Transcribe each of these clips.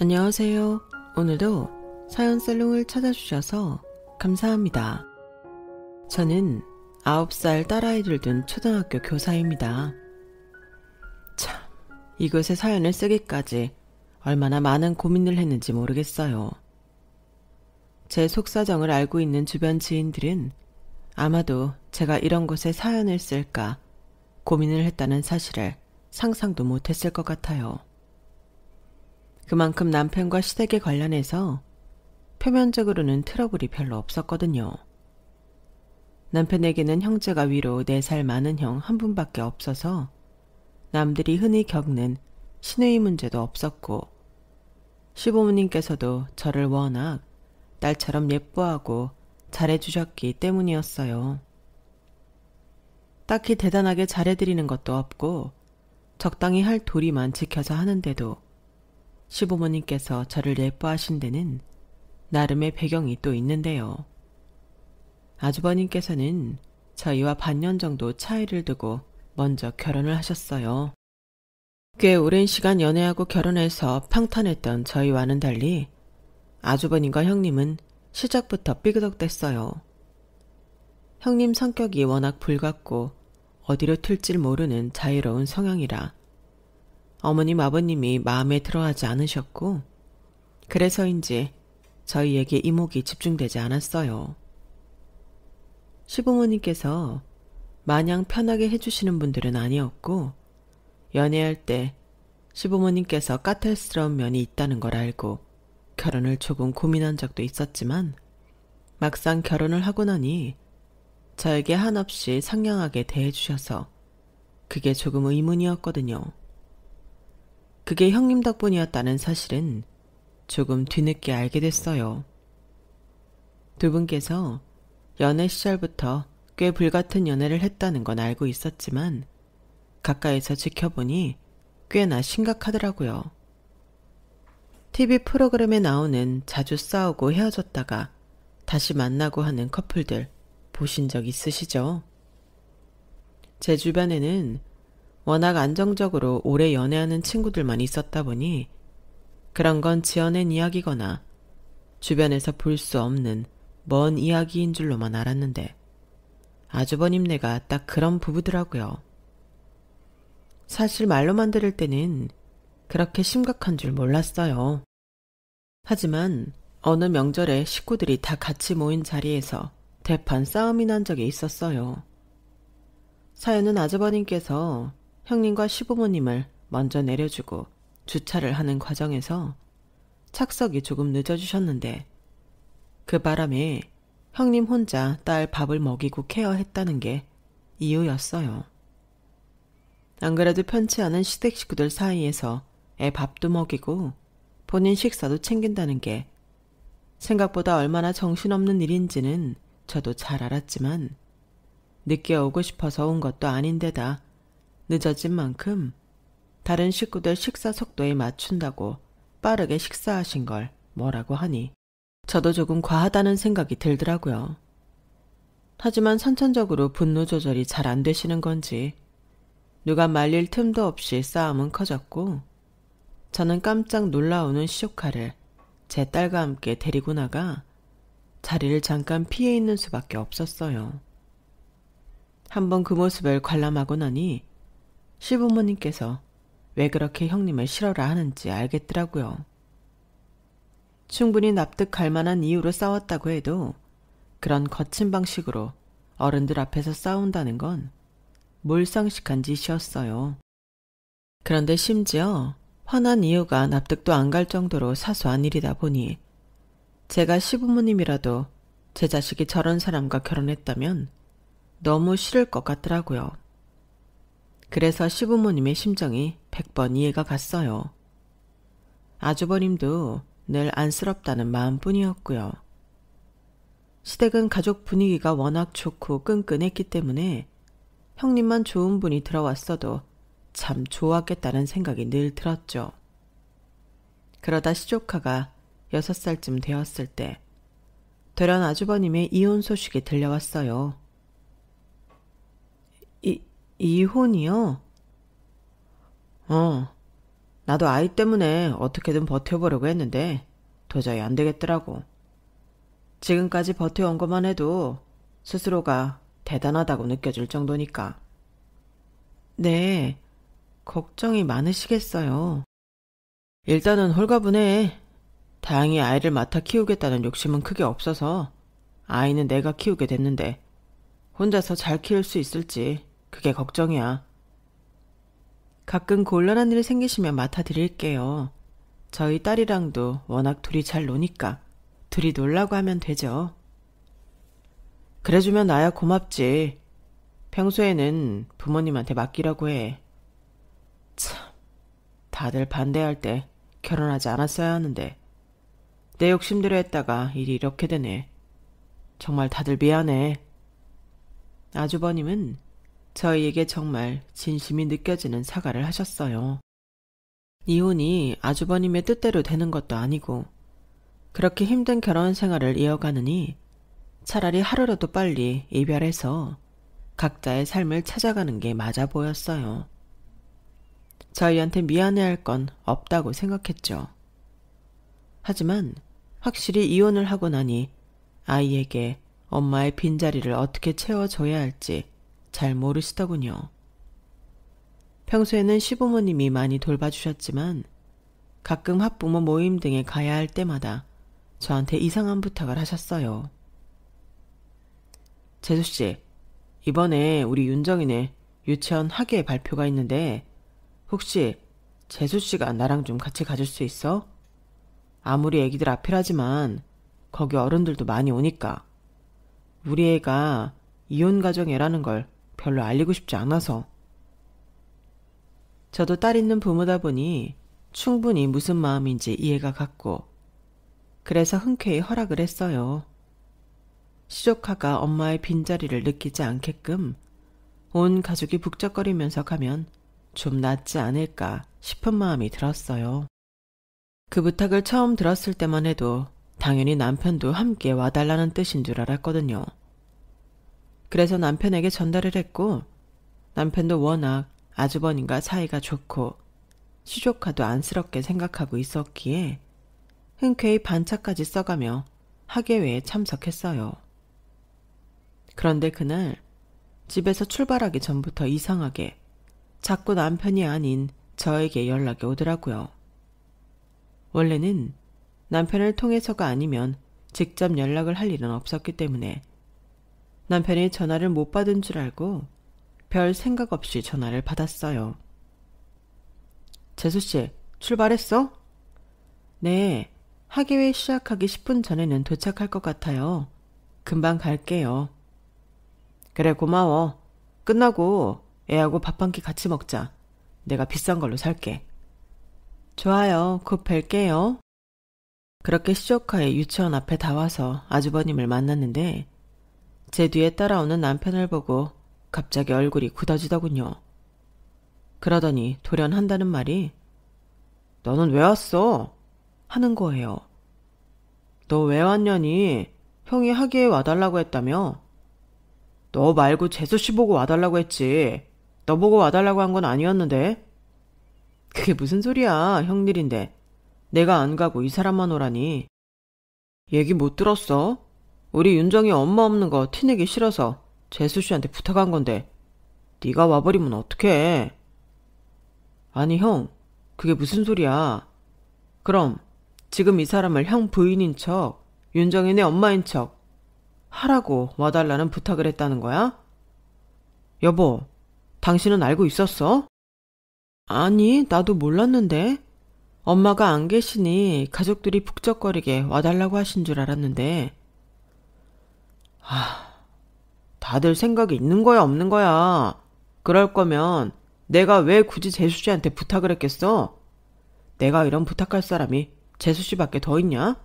안녕하세요. 오늘도 사연 살롱을 찾아주셔서 감사합니다. 저는 9살 딸아이를 둔 초등학교 교사입니다. 참, 이곳에 사연을 쓰기까지 얼마나 많은 고민을 했는지 모르겠어요. 제 속사정을 알고 있는 주변 지인들은 아마도 제가 이런 곳에 사연을 쓸까 고민을 했다는 사실을 상상도 못했을 것 같아요. 그만큼 남편과 시댁에 관련해서 표면적으로는 트러블이 별로 없었거든요. 남편에게는 형제가 위로 4살 많은 형 한 분밖에 없어서 남들이 흔히 겪는 신의 문제도 없었고 시부모님께서도 저를 워낙 딸처럼 예뻐하고 잘해주셨기 때문이었어요. 딱히 대단하게 잘해드리는 것도 없고 적당히 할 도리만 지켜서 하는데도 시부모님께서 저를 예뻐하신 데는 나름의 배경이 또 있는데요. 아주버님께서는 저희와 반년 정도 차이를 두고 먼저 결혼을 하셨어요. 꽤 오랜 시간 연애하고 결혼해서 평탄했던 저희와는 달리 아주버님과 형님은 시작부터 삐그덕댔어요. 형님 성격이 워낙 불같고 어디로 튈지 모르는 자유로운 성향이라 어머님 아버님이 마음에 들어하지 않으셨고 그래서인지 저희에게 이목이 집중되지 않았어요. 시부모님께서 마냥 편하게 해주시는 분들은 아니었고 연애할 때 시부모님께서 까탈스러운 면이 있다는 걸 알고 결혼을 조금 고민한 적도 있었지만 막상 결혼을 하고 나니 저에게 한없이 상냥하게 대해주셔서 그게 조금 의문이었거든요. 그게 형님 덕분이었다는 사실은 조금 뒤늦게 알게 됐어요. 두 분께서 연애 시절부터 꽤 불같은 연애를 했다는 건 알고 있었지만 가까이서 지켜보니 꽤나 심각하더라고요. TV 프로그램에 나오는 자주 싸우고 헤어졌다가 다시 만나고 하는 커플들 보신 적 있으시죠? 제 주변에는 워낙 안정적으로 오래 연애하는 친구들만 있었다 보니 그런 건 지어낸 이야기거나 주변에서 볼 수 없는 먼 이야기인 줄로만 알았는데 아주버님네가 딱 그런 부부더라고요. 사실 말로만 들을 때는 그렇게 심각한 줄 몰랐어요. 하지만 어느 명절에 식구들이 다 같이 모인 자리에서 대판 싸움이 난 적이 있었어요. 사연은 아주버님께서 형님과 시부모님을 먼저 내려주고 주차를 하는 과정에서 착석이 조금 늦어지셨는데그 바람에 형님 혼자 딸 밥을 먹이고 케어했다는 게 이유였어요. 안 그래도 편치 않은 시댁 식구들 사이에서 애 밥도 먹이고 본인 식사도 챙긴다는 게 생각보다 얼마나 정신없는 일인지는 저도 잘 알았지만 늦게 오고 싶어서 온 것도 아닌데다 늦어진 만큼 다른 식구들 식사 속도에 맞춘다고 빠르게 식사하신 걸 뭐라고 하니 저도 조금 과하다는 생각이 들더라고요. 하지만 선천적으로 분노 조절이 잘 안 되시는 건지 누가 말릴 틈도 없이 싸움은 커졌고 저는 깜짝 놀라우는 시조카를 제 딸과 함께 데리고 나가 자리를 잠깐 피해 있는 수밖에 없었어요. 한번 그 모습을 관람하고 나니 시부모님께서 왜 그렇게 형님을 싫어라 하는지 알겠더라고요. 충분히 납득할 만한 이유로 싸웠다고 해도 그런 거친 방식으로 어른들 앞에서 싸운다는 건 몰상식한 짓이었어요. 그런데 심지어 화난 이유가 납득도 안 갈 정도로 사소한 일이다 보니 제가 시부모님이라도 제 자식이 저런 사람과 결혼했다면 너무 싫을 것 같더라고요. 그래서 시부모님의 심정이 100번 이해가 갔어요. 아주버님도 늘 안쓰럽다는 마음뿐이었고요. 시댁은 가족 분위기가 워낙 좋고 끈끈했기 때문에 형님만 좋은 분이 들어왔어도 참 좋았겠다는 생각이 늘 들었죠. 그러다 시조카가 6살쯤 되었을 때 되란 아주버님의 이혼 소식이 들려왔어요. 이혼이요? 어. 나도 아이 때문에 어떻게든 버텨보려고 했는데 도저히 안 되겠더라고. 지금까지 버텨온 것만 해도 스스로가 대단하다고 느껴질 정도니까. 네, 걱정이 많으시겠어요. 일단은 홀가분해. 다행히 아이를 맡아 키우겠다는 욕심은 크게 없어서 아이는 내가 키우게 됐는데 혼자서 잘 키울 수 있을지 그게 걱정이야. 가끔 곤란한 일이 생기시면 맡아드릴게요. 저희 딸이랑도 워낙 둘이 잘 노니까 둘이 놀라고 하면 되죠. 그래주면 나야 고맙지. 평소에는 부모님한테 맡기라고 해. 참, 다들 반대할 때 결혼하지 않았어야 하는데 내 욕심대로 했다가 일이 이렇게 되네. 정말 다들 미안해. 아주버님은 저희에게 정말 진심이 느껴지는 사과를 하셨어요. 이혼이 아주버님의 뜻대로 되는 것도 아니고 그렇게 힘든 결혼 생활을 이어가느니 차라리 하루라도 빨리 이별해서 각자의 삶을 찾아가는 게 맞아 보였어요. 저희한테 미안해할 건 없다고 생각했죠. 하지만 확실히 이혼을 하고 나니 아이에게 엄마의 빈자리를 어떻게 채워줘야 할지 잘 모르시더군요. 평소에는 시부모님이 많이 돌봐주셨지만 가끔 학부모 모임 등에 가야 할 때마다 저한테 이상한 부탁을 하셨어요. 재수씨, 이번에 우리 윤정이네 유치원 학예 발표가 있는데 혹시 재수씨가 나랑 좀 같이 가줄 수 있어? 아무리 애기들 앞이하지만 거기 어른들도 많이 오니까 우리 애가 이혼가정애라는 걸 별로 알리고 싶지 않아서. 저도 딸 있는 부모다 보니 충분히 무슨 마음인지 이해가 갔고, 그래서 흔쾌히 허락을 했어요. 시조카가 엄마의 빈자리를 느끼지 않게끔 온 가족이 북적거리면서 가면 좀 낫지 않을까 싶은 마음이 들었어요. 그 부탁을 처음 들었을 때만 해도 당연히 남편도 함께 와달라는 뜻인 줄 알았거든요. 그래서 남편에게 전달을 했고 남편도 워낙 아주버님과 사이가 좋고 시조카도 안쓰럽게 생각하고 있었기에 흔쾌히 반차까지 써가며 학예회에 참석했어요. 그런데 그날 집에서 출발하기 전부터 이상하게 자꾸 남편이 아닌 저에게 연락이 오더라고요. 원래는 남편을 통해서가 아니면 직접 연락을 할 일은 없었기 때문에 남편이 전화를 못 받은 줄 알고 별 생각 없이 전화를 받았어요. 재수씨, 출발했어? 네, 학예회 시작하기 10분 전에는 도착할 것 같아요. 금방 갈게요. 그래, 고마워. 끝나고 애하고 밥 한 끼 같이 먹자. 내가 비싼 걸로 살게. 좋아요. 곧 뵐게요. 그렇게 시조카의 유치원 앞에 다 와서 아주버님을 만났는데 제 뒤에 따라오는 남편을 보고 갑자기 얼굴이 굳어지더군요. 그러더니 돌연 한다는 말이 너는 왜 왔어? 하는 거예요. 너 왜 왔냐니 형이 하기에 와달라고 했다며? 너 말고 재수씨 보고 와달라고 했지. 너 보고 와달라고 한 건 아니었는데. 그게 무슨 소리야, 형들인데. 내가 안 가고 이 사람만 오라니. 얘기 못 들었어? 우리 윤정이 엄마 없는 거 티내기 싫어서 재수 씨한테 부탁한 건데 네가 와버리면 어떡해? 아니 형, 그게 무슨 소리야? 그럼 지금 이 사람을 형 부인인 척, 윤정이 네 엄마인 척 하라고 와달라는 부탁을 했다는 거야? 여보, 당신은 알고 있었어? 아니, 나도 몰랐는데. 엄마가 안 계시니 가족들이 북적거리게 와달라고 하신 줄 알았는데. 하, 다들 생각이 있는 거야, 없는 거야. 그럴 거면 내가 왜 굳이 재수 씨한테 부탁을 했겠어? 내가 이런 부탁할 사람이 재수 씨밖에 더 있냐?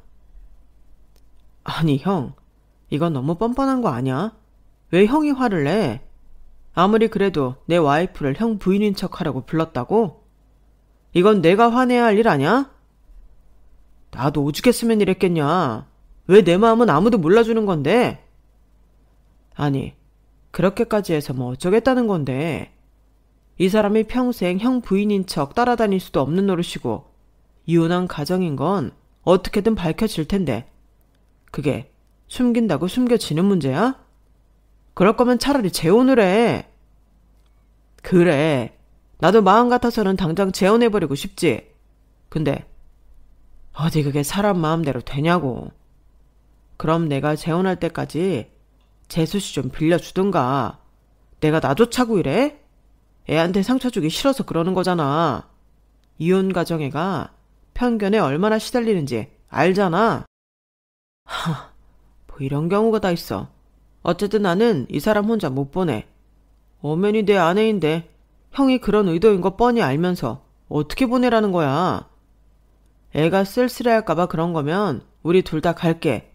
아니, 형. 이건 너무 뻔뻔한 거 아니야? 왜 형이 화를 내? 아무리 그래도 내 와이프를 형 부인인 척 하라고 불렀다고? 이건 내가 화내야 할 일 아냐? 나도 오죽했으면 이랬겠냐. 왜 내 마음은 아무도 몰라주는 건데? 아니, 그렇게까지 해서 뭐 어쩌겠다는 건데. 이 사람이 평생 형 부인인 척 따라다닐 수도 없는 노릇이고, 이혼한 가정인 건 어떻게든 밝혀질 텐데. 그게 숨긴다고 숨겨지는 문제야? 그럴 거면 차라리 재혼을 해. 그래. 나도 마음 같아서는 당장 재혼해버리고 싶지. 근데, 어디 그게 사람 마음대로 되냐고. 그럼 내가 재혼할 때까지 제수씨좀 빌려주든가. 내가 나조차고 이래? 애한테 상처 주기 싫어서 그러는 거잖아. 이혼 가정애가 편견에 얼마나 시달리는지 알잖아. 하, 뭐 이런 경우가 다 있어. 어쨌든 나는 이 사람 혼자 못 보내. 엄연이내 아내인데 형이 그런 의도인 거 뻔히 알면서 어떻게 보내라는 거야. 애가 쓸쓸해할까봐 그런 거면 우리 둘 다 갈게.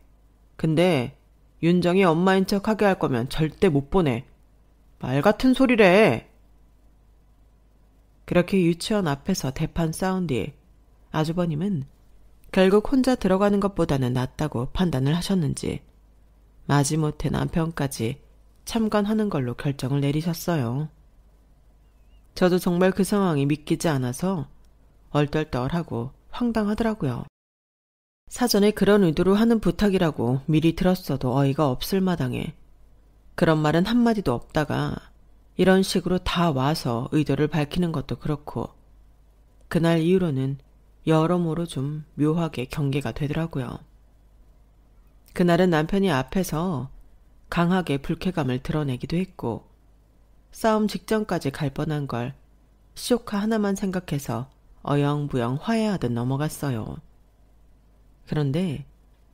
근데 윤정이 엄마인 척 하게 할 거면 절대 못 보내. 말 같은 소리래. 그렇게 유치원 앞에서 대판 싸운 뒤 아주버님은 결국 혼자 들어가는 것보다는 낫다고 판단을 하셨는지 마지못해 남편까지 참관하는 걸로 결정을 내리셨어요. 저도 정말 그 상황이 믿기지 않아서 얼떨떨하고 황당하더라고요. 사전에 그런 의도로 하는 부탁이라고 미리 들었어도 어이가 없을 마당에 그런 말은 한마디도 없다가 이런 식으로 다 와서 의도를 밝히는 것도 그렇고 그날 이후로는 여러모로 좀 묘하게 경계가 되더라고요. 그날은 남편이 앞에서 강하게 불쾌감을 드러내기도 했고 싸움 직전까지 갈 뻔한 걸 시오카 하나만 생각해서 어영부영 화해하듯 넘어갔어요. 그런데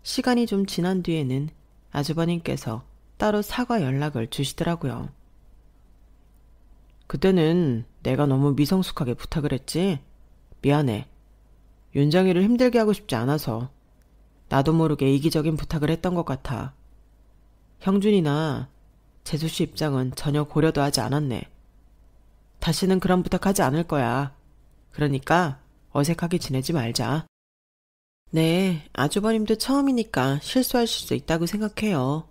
시간이 좀 지난 뒤에는 아주버님께서 따로 사과 연락을 주시더라고요. 그때는 내가 너무 미성숙하게 부탁을 했지. 미안해. 윤정이를 힘들게 하고 싶지 않아서 나도 모르게 이기적인 부탁을 했던 것 같아. 형준이나 재수 씨 입장은 전혀 고려도 하지 않았네. 다시는 그런 부탁하지 않을 거야. 그러니까 어색하게 지내지 말자. 네, 아주버님도 처음이니까 실수할 수도 있다고 생각해요.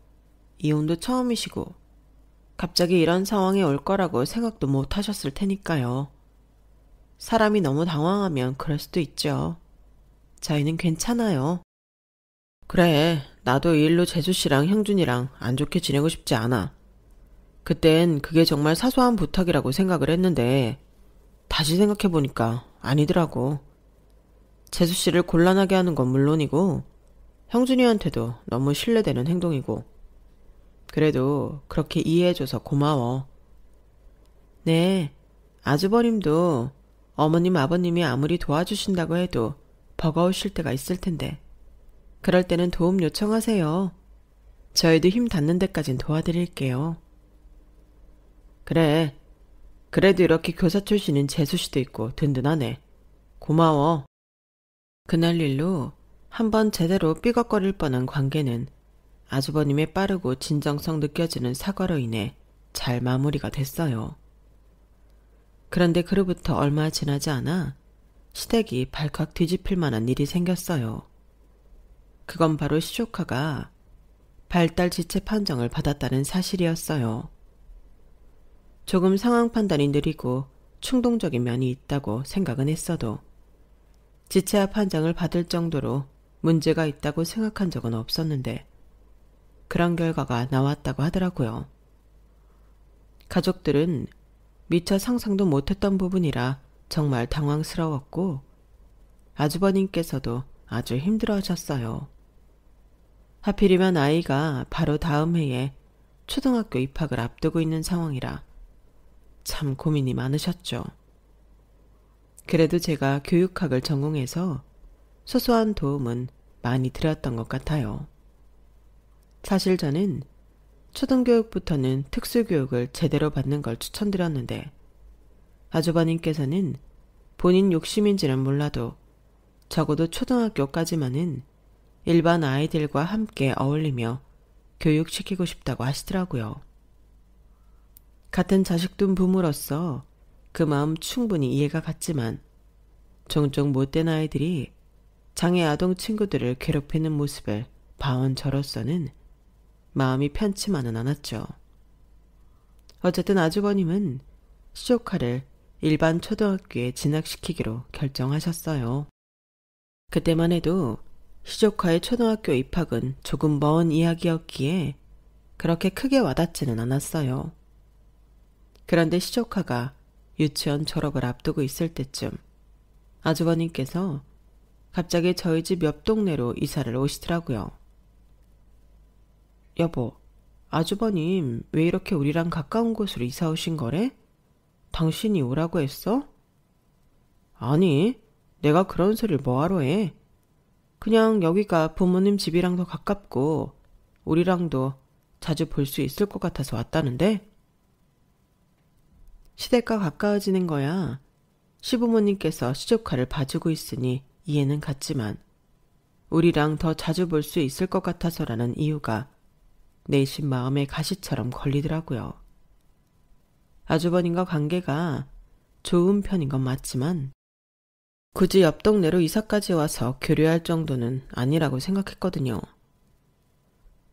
이혼도 처음이시고, 갑자기 이런 상황이 올 거라고 생각도 못 하셨을 테니까요. 사람이 너무 당황하면 그럴 수도 있죠. 저희는 괜찮아요. 그래, 나도 이 일로 재수 씨랑 형준이랑 안 좋게 지내고 싶지 않아. 그땐 그게 정말 사소한 부탁이라고 생각을 했는데, 다시 생각해보니까 아니더라고. 재수 씨를 곤란하게 하는 건 물론이고 형준이한테도 너무 신뢰되는 행동이고 그래도 그렇게 이해해줘서 고마워. 네, 아주버님도 어머님 아버님이 아무리 도와주신다고 해도 버거우실 때가 있을 텐데 그럴 때는 도움 요청하세요. 저희도 힘 닿는 데까진 도와드릴게요. 그래. 그래도 이렇게 교사 출신인 재수 씨도 있고 든든하네. 고마워. 그날 일로 한 번 제대로 삐걱거릴 뻔한 관계는 아주버님의 빠르고 진정성 느껴지는 사과로 인해 잘 마무리가 됐어요. 그런데 그로부터 얼마 지나지 않아 시댁이 발칵 뒤집힐 만한 일이 생겼어요. 그건 바로 시조카가 발달 지체 판정을 받았다는 사실이었어요. 조금 상황 판단이 느리고 충동적인 면이 있다고 생각은 했어도 지체화 판정을 받을 정도로 문제가 있다고 생각한 적은 없었는데 그런 결과가 나왔다고 하더라고요. 가족들은 미처 상상도 못했던 부분이라 정말 당황스러웠고 아주버님께서도 아주 힘들어 하셨어요. 하필이면 아이가 바로 다음 해에 초등학교 입학을 앞두고 있는 상황이라 참 고민이 많으셨죠. 그래도 제가 교육학을 전공해서 소소한 도움은 많이 드렸던 것 같아요. 사실 저는 초등교육부터는 특수교육을 제대로 받는 걸 추천드렸는데 아주버님께서는 본인 욕심인지는 몰라도 적어도 초등학교까지만은 일반 아이들과 함께 어울리며 교육시키고 싶다고 하시더라고요. 같은 자식 둔 부모로서 그 마음 충분히 이해가 갔지만 종종 못된 아이들이 장애 아동 친구들을 괴롭히는 모습을 봐온 저로서는 마음이 편치만은 않았죠. 어쨌든 아주버님은 시조카를 일반 초등학교에 진학시키기로 결정하셨어요. 그때만 해도 시조카의 초등학교 입학은 조금 먼 이야기였기에 그렇게 크게 와닿지는 않았어요. 그런데 시조카가 유치원 졸업을 앞두고 있을 때쯤 아주버님께서 갑자기 저희 집 옆 동네로 이사를 오시더라고요. 여보, 아주버님 왜 이렇게 우리랑 가까운 곳으로 이사 오신 거래? 당신이 오라고 했어? 아니, 내가 그런 소리를 뭐하러 해? 그냥 여기가 부모님 집이랑 더 가깝고 우리랑도 자주 볼 수 있을 것 같아서 왔다는데 시댁과 가까워지는 거야. 시부모님께서 시조카를 봐주고 있으니 이해는 갔지만 우리랑 더 자주 볼 수 있을 것 같아서라는 이유가 내심 마음의 가시처럼 걸리더라고요. 아주버님과 관계가 좋은 편인 건 맞지만 굳이 옆 동네로 이사까지 와서 교류할 정도는 아니라고 생각했거든요.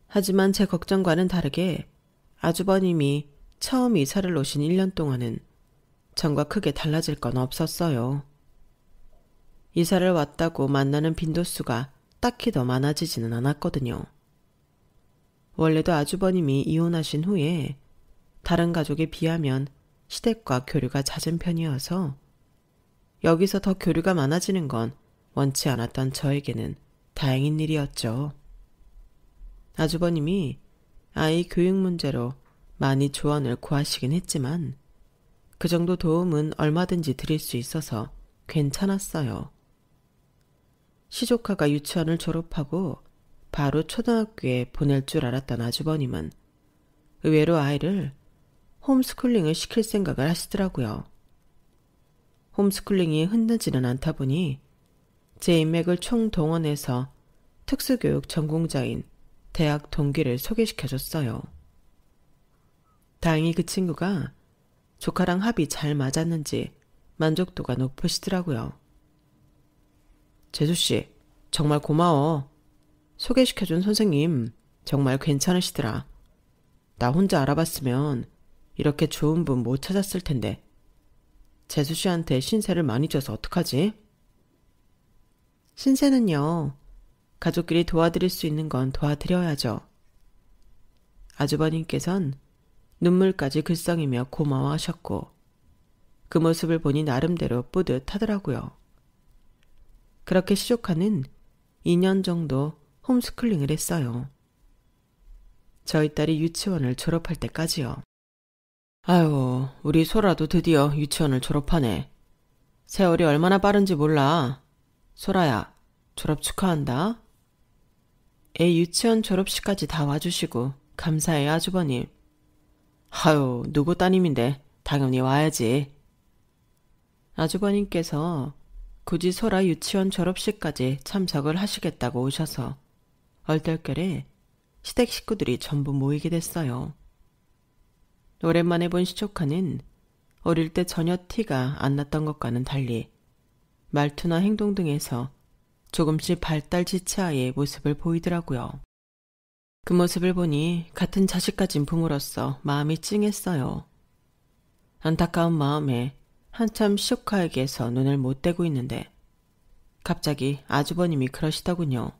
하지만 제 걱정과는 다르게 아주버님이 처음 이사를 오신 1년 동안은 전과 크게 달라질 건 없었어요. 이사를 왔다고 만나는 빈도수가 딱히 더 많아지지는 않았거든요. 원래도 아주버님이 이혼하신 후에 다른 가족에 비하면 시댁과 교류가 잦은 편이어서 여기서 더 교류가 많아지는 건 원치 않았던 저에게는 다행인 일이었죠. 아주버님이 아이 교육 문제로 많이 조언을 구하시긴 했지만 그 정도 도움은 얼마든지 드릴 수 있어서 괜찮았어요. 시조카가 유치원을 졸업하고 바로 초등학교에 보낼 줄 알았던 아주버님은 의외로 아이를 홈스쿨링을 시킬 생각을 하시더라고요. 홈스쿨링이 흔들지는 않다 보니 제 인맥을 총동원해서 특수교육 전공자인 대학 동기를 소개시켜줬어요. 다행히 그 친구가 조카랑 합이 잘 맞았는지 만족도가 높으시더라고요. 제수씨 정말 고마워. 소개시켜준 선생님, 정말 괜찮으시더라. 나 혼자 알아봤으면 이렇게 좋은 분 못 찾았을 텐데. 제수씨한테 신세를 많이 줘서 어떡하지? 신세는요, 가족끼리 도와드릴 수 있는 건 도와드려야죠. 아주버님께선 눈물까지 글썽이며 고마워하셨고 그 모습을 보니 나름대로 뿌듯하더라고요. 그렇게 시조카는 2년 정도 홈스쿨링을 했어요. 저희 딸이 유치원을 졸업할 때까지요. 아유, 우리 소라도 드디어 유치원을 졸업하네. 세월이 얼마나 빠른지 몰라. 소라야, 졸업 축하한다. 애 유치원 졸업식까지 다 와주시고 감사해 아주버님. 하유 누구 따님인데 당연히 와야지. 아주버님께서 굳이 소라 유치원 졸업식까지 참석을 하시겠다고 오셔서 얼떨결에 시댁 식구들이 전부 모이게 됐어요. 오랜만에 본시초카는 어릴 때 전혀 티가 안 났던 것과는 달리 말투나 행동 등에서 조금씩 발달 지체아의 모습을 보이더라고요. 그 모습을 보니 같은 자식까진 부모로서 마음이 찡했어요. 안타까운 마음에 한참 시오카에게서 눈을 못 떼고 있는데 갑자기 아주버님이 그러시더군요.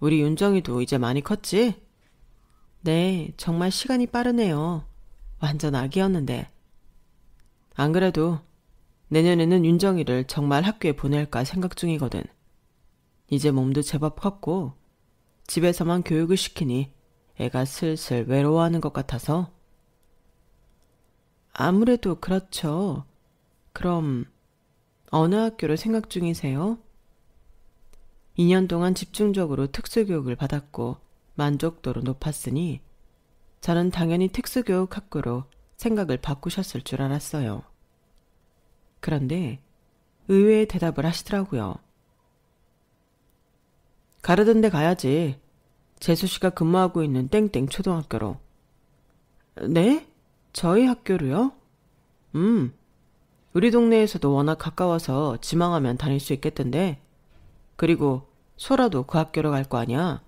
우리 윤정이도 이제 많이 컸지? 네, 정말 시간이 빠르네요. 완전 아기였는데. 안 그래도 내년에는 윤정이를 정말 학교에 보낼까 생각 중이거든. 이제 몸도 제법 컸고 집에서만 교육을 시키니 애가 슬슬 외로워하는 것 같아서. 아무래도 그렇죠. 그럼 어느 학교를 생각 중이세요? 2년 동안 집중적으로 특수교육을 받았고 만족도로 높았으니 저는 당연히 특수교육 학교로 생각을 바꾸셨을 줄 알았어요. 그런데 의외의 대답을 하시더라고요. 가르던 데 가야지. 재수 씨가 근무하고 있는 땡땡 초등학교로. 네? 저희 학교로요? 음. 우리 동네에서도 워낙 가까워서 지망하면 다닐 수 있겠던데. 그리고 소라도 그 학교로 갈 거 아니야.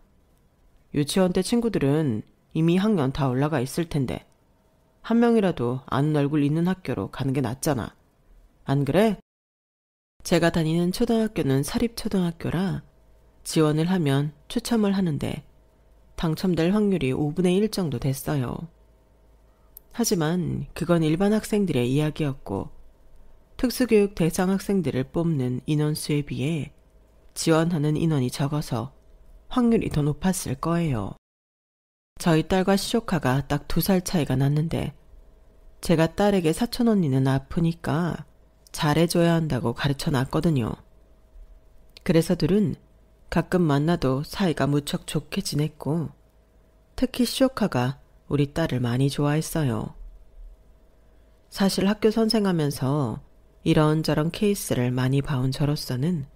유치원 때 친구들은 이미 학년 다 올라가 있을 텐데. 한 명이라도 아는 얼굴 있는 학교로 가는 게 낫잖아. 안 그래? 제가 다니는 초등학교는 사립초등학교라 지원을 하면 추첨을 하는데 당첨될 확률이 5분의 1 정도 됐어요. 하지만 그건 일반 학생들의 이야기였고 특수교육 대상 학생들을 뽑는 인원수에 비해 지원하는 인원이 적어서 확률이 더 높았을 거예요. 저희 딸과 시조카가 딱 두 살 차이가 났는데 제가 딸에게 사촌 언니는 아프니까 잘해줘야 한다고 가르쳐 놨거든요. 그래서 둘은 가끔 만나도 사이가 무척 좋게 지냈고 특히 시오카가 우리 딸을 많이 좋아했어요. 사실 학교 선생하면서 이런저런 케이스를 많이 봐온 저로서는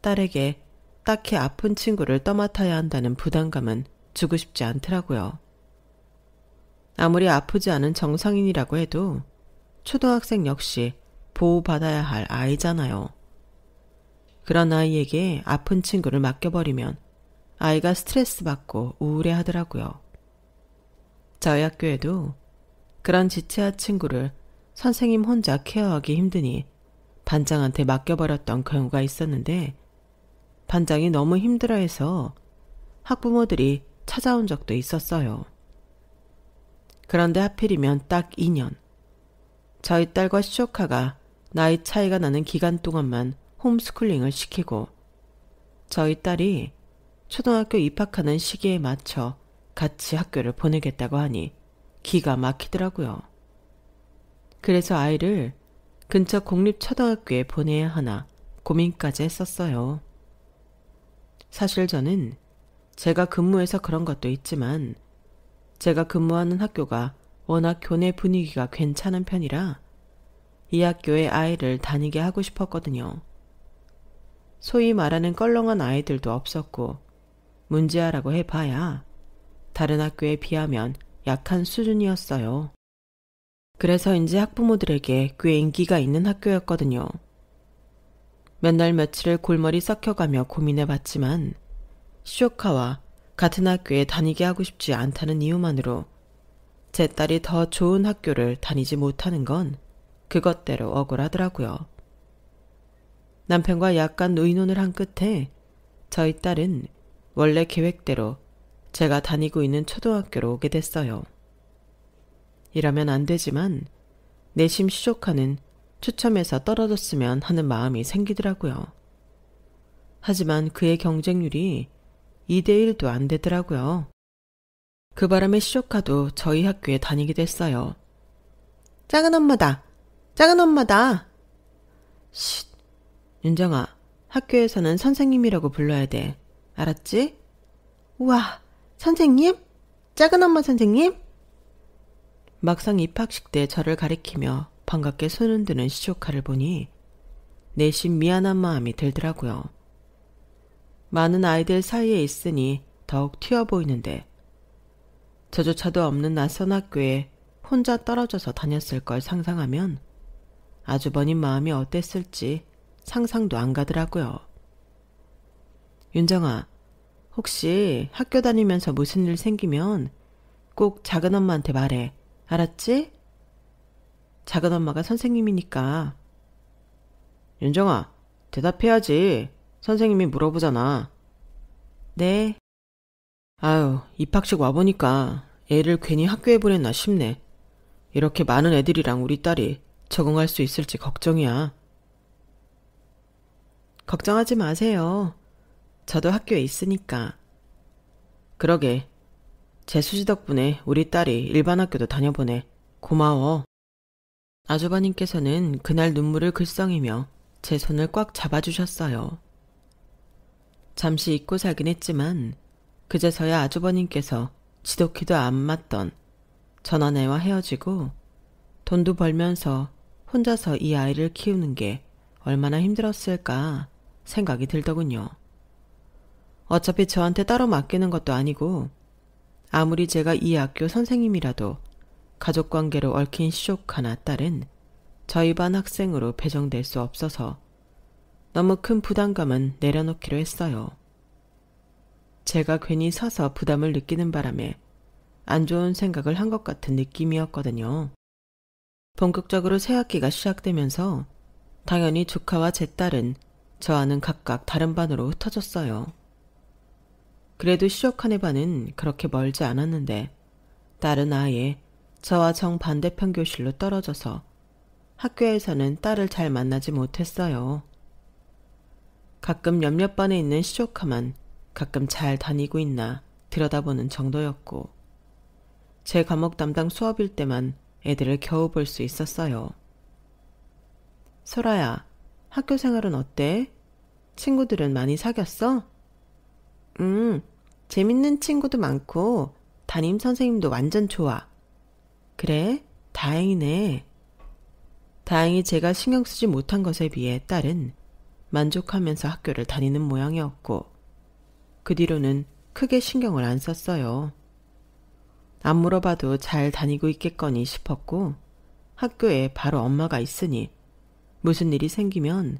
딸에게 딱히 아픈 친구를 떠맡아야 한다는 부담감은 주고 싶지 않더라고요. 아무리 아프지 않은 정상인이라고 해도 초등학생 역시 보호받아야 할 아이잖아요. 그런 아이에게 아픈 친구를 맡겨버리면 아이가 스트레스 받고 우울해 하더라고요. 저희 학교에도 그런 지체아 친구를 선생님 혼자 케어하기 힘드니 반장한테 맡겨버렸던 경우가 있었는데 반장이 너무 힘들어해서 학부모들이 찾아온 적도 있었어요. 그런데 하필이면 딱 2년. 저희 딸과 시조카가 나이 차이가 나는 기간 동안만 홈스쿨링을 시키고 저희 딸이 초등학교 입학하는 시기에 맞춰 같이 학교를 보내겠다고 하니 기가 막히더라고요. 그래서 아이를 근처 공립초등학교에 보내야 하나 고민까지 했었어요. 사실 저는 제가 근무해서 그런 것도 있지만 제가 근무하는 학교가 워낙 교내 분위기가 괜찮은 편이라 이 학교에 아이를 다니게 하고 싶었거든요. 소위 말하는 껄렁한 아이들도 없었고 문제아라고 해봐야 다른 학교에 비하면 약한 수준이었어요. 그래서인지 학부모들에게 꽤 인기가 있는 학교였거든요. 몇날 며칠을 골머리 썩혀가며 고민해봤지만 시오카와 같은 학교에 다니게 하고 싶지 않다는 이유만으로 제 딸이 더 좋은 학교를 다니지 못하는 건 그것대로 억울하더라고요. 남편과 약간 의논을 한 끝에 저희 딸은 원래 계획대로 제가 다니고 있는 초등학교로 오게 됐어요. 이러면 안 되지만 내심 시족하는 추첨에서 떨어졌으면 하는 마음이 생기더라고요. 하지만 그의 경쟁률이 2대1도 안 되더라고요. 그 바람에 시조카도 저희 학교에 다니게 됐어요. 작은 엄마다! 작은 엄마다! 쉿! 윤정아, 학교에서는 선생님이라고 불러야 돼. 알았지? 우와, 선생님? 작은 엄마 선생님? 막상 입학식 때 저를 가리키며 반갑게 손흔 드는 시조카를 보니 내심 미안한 마음이 들더라고요. 많은 아이들 사이에 있으니 더욱 튀어 보이는데 저조차도 없는 낯선 학교에 혼자 떨어져서 다녔을 걸 상상하면 아주버님 마음이 어땠을지 상상도 안 가더라고요. 윤정아, 혹시 학교 다니면서 무슨 일 생기면 꼭 작은 엄마한테 말해. 알았지? 작은 엄마가 선생님이니까. 윤정아, 대답해야지. 선생님이 물어보잖아. 네. 아유, 입학식 와보니까 애를 괜히 학교에 보냈나 싶네. 이렇게 많은 애들이랑 우리 딸이 적응할 수 있을지 걱정이야. 걱정하지 마세요. 저도 학교에 있으니까. 그러게. 재수지 덕분에 우리 딸이 일반 학교도 다녀보네. 고마워. 아주버님께서는 그날 눈물을 글썽이며 제 손을 꽉 잡아주셨어요. 잠시 잊고 살긴 했지만 그제서야 아주버님께서 지독히도 안 맞던 전원애와 헤어지고 돈도 벌면서 혼자서 이 아이를 키우는 게 얼마나 힘들었을까 생각이 들더군요. 어차피 저한테 따로 맡기는 것도 아니고 아무리 제가 이 학교 선생님이라도 가족 관계로 얽힌 시족 하나 딸은 저희 반 학생으로 배정될 수 없어서 너무 큰 부담감은 내려놓기로 했어요. 제가 괜히 서서 부담을 느끼는 바람에 안 좋은 생각을 한 것 같은 느낌이었거든요. 본격적으로 새 학기가 시작되면서 당연히 조카와 제 딸은 저와는 각각 다른 반으로 흩어졌어요. 그래도 시오칸의 반은 그렇게 멀지 않았는데 딸은 아예 저와 정반대편 교실로 떨어져서 학교에서는 딸을 잘 만나지 못했어요. 가끔 몇몇 반에 있는 시조카만 가끔 잘 다니고 있나 들여다보는 정도였고 제 과목 담당 수업일 때만 애들을 겨우 볼 수 있었어요. 소라야, 학교 생활은 어때? 친구들은 많이 사귀었어? 응, 음, 재밌는 친구도 많고 담임 선생님도 완전 좋아. 그래, 다행이네. 다행히 제가 신경 쓰지 못한 것에 비해 딸은 만족하면서 학교를 다니는 모양이었고, 그 뒤로는 크게 신경을 안 썼어요. 안 물어봐도 잘 다니고 있겠거니 싶었고, 학교에 바로 엄마가 있으니 무슨 일이 생기면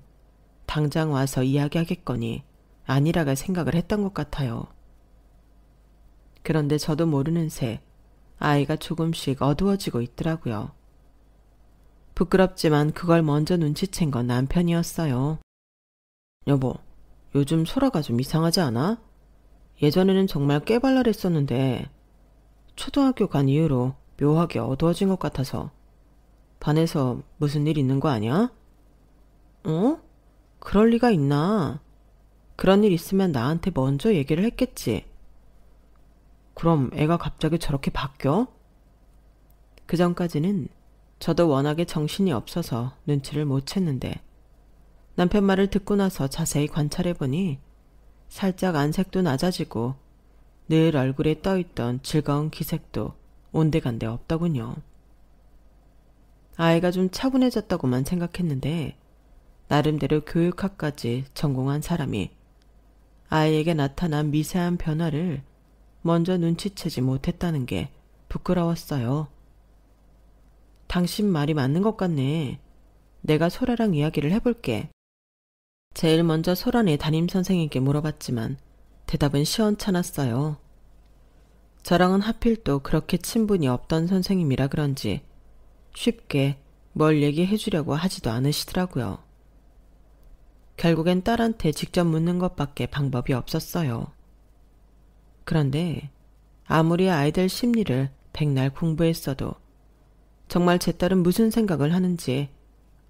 당장 와서 이야기하겠거니 아니라갈 생각을 했던 것 같아요. 그런데 저도 모르는 새 아이가 조금씩 어두워지고 있더라고요. 부끄럽지만 그걸 먼저 눈치챈 건 남편이었어요. 여보, 요즘 소라가 좀 이상하지 않아? 예전에는 정말 깨발랄했었는데 초등학교 간 이후로 묘하게 어두워진 것 같아서 반에서 무슨 일 있는 거 아니야? 어? 그럴 리가 있나? 그런 일 있으면 나한테 먼저 얘기를 했겠지. 그럼 애가 갑자기 저렇게 바뀌어? 그 전까지는 저도 워낙에 정신이 없어서 눈치를 못 챘는데 남편 말을 듣고 나서 자세히 관찰해보니 살짝 안색도 낮아지고 늘 얼굴에 떠있던 즐거운 기색도 온데간데 없더군요. 아이가 좀 차분해졌다고만 생각했는데 나름대로 교육학까지 전공한 사람이 아이에게 나타난 미세한 변화를 먼저 눈치채지 못했다는 게 부끄러웠어요. 당신 말이 맞는 것 같네. 내가 소라랑 이야기를 해볼게. 제일 먼저 소란의 담임선생에게 물어봤지만 대답은 시원찮았어요. 저랑은 하필 또 그렇게 친분이 없던 선생님이라 그런지 쉽게 뭘 얘기해주려고 하지도 않으시더라고요. 결국엔 딸한테 직접 묻는 것밖에 방법이 없었어요. 그런데 아무리 아이들 심리를 백날 공부했어도 정말 제 딸은 무슨 생각을 하는지